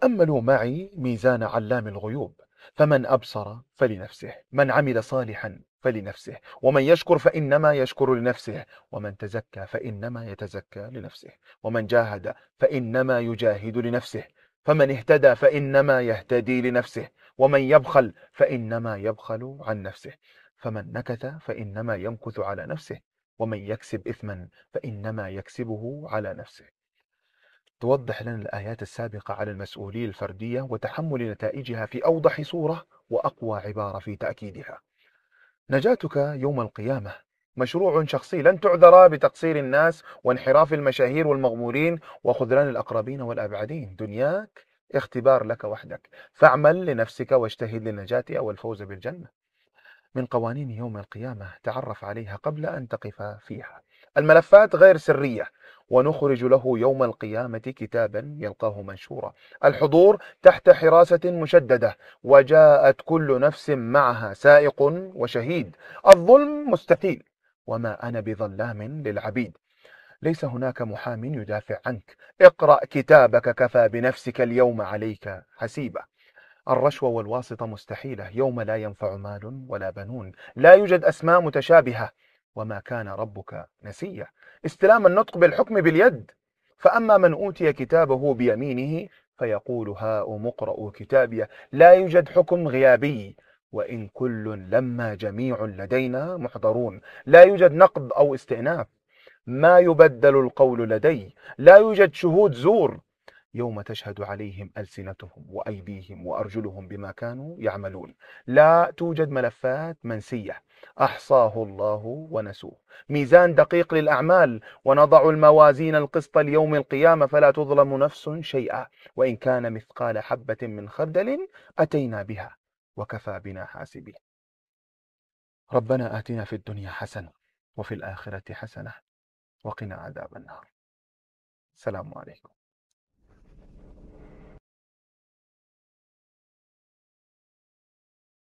تأملوا معي ميزان علام الغيوب فمن أبصر فلنفسه من عمل صالحا فلنفسه ومن يشكر فإنما يشكر لنفسه ومن تزكى فإنما يتزكى لنفسه ومن جاهد فإنما يجاهد لنفسه فمن اهتدى فإنما يهتدي لنفسه ومن يبخل فإنما يبخل عن نفسه فمن نكث فإنما يمكث على نفسه ومن يكسب إثما فإنما يكسبه على نفسه توضح لنا الآيات السابقة على المسؤولية الفردية وتحمل نتائجها في أوضح صورة وأقوى عبارة في تأكيدها نجاتك يوم القيامة مشروع شخصي لن تعذر بتقصير الناس وانحراف المشاهير والمغمورين وخذلان الأقربين والأبعدين دنياك اختبار لك وحدك فاعمل لنفسك واجتهد للنجاة أو الفوز بالجنة من قوانين يوم القيامة تعرف عليها قبل أن تقف فيها الملفات غير سرية ونخرج له يوم القيامة كتابا يلقاه منشورا الحضور تحت حراسة مشددة وجاءت كل نفس معها سائق وشهيد الظلم مستحيل وما أنا بظلام للعبيد ليس هناك محام يدافع عنك اقرأ كتابك كفى بنفسك اليوم عليك حسيبة الرشوة والواسطة مستحيلة يوم لا ينفع مال ولا بنون لا يوجد أسماء متشابهة وما كان ربك نسيا استلام النطق بالحكم باليد فأما من أوتي كتابه بيمينه فيقول هاؤم مقرأ كتابي لا يوجد حكم غيابي وإن كل لما جميع لدينا محضرون لا يوجد نقد أو استئناف ما يبدل القول لدي لا يوجد شهود زور يوم تشهد عليهم ألسنتهم وأيديهم وأرجلهم بما كانوا يعملون لا توجد ملفات منسية أحصاه الله ونسوه ميزان دقيق للأعمال ونضع الموازين القسط ليوم القيامة فلا تظلم نفس شيئا وإن كان مثقال حبة من خردل أتينا بها وكفى بنا حاسبين ربنا آتنا في الدنيا حسنة وفي الآخرة حسنة وقنا عذاب النار السلام عليكم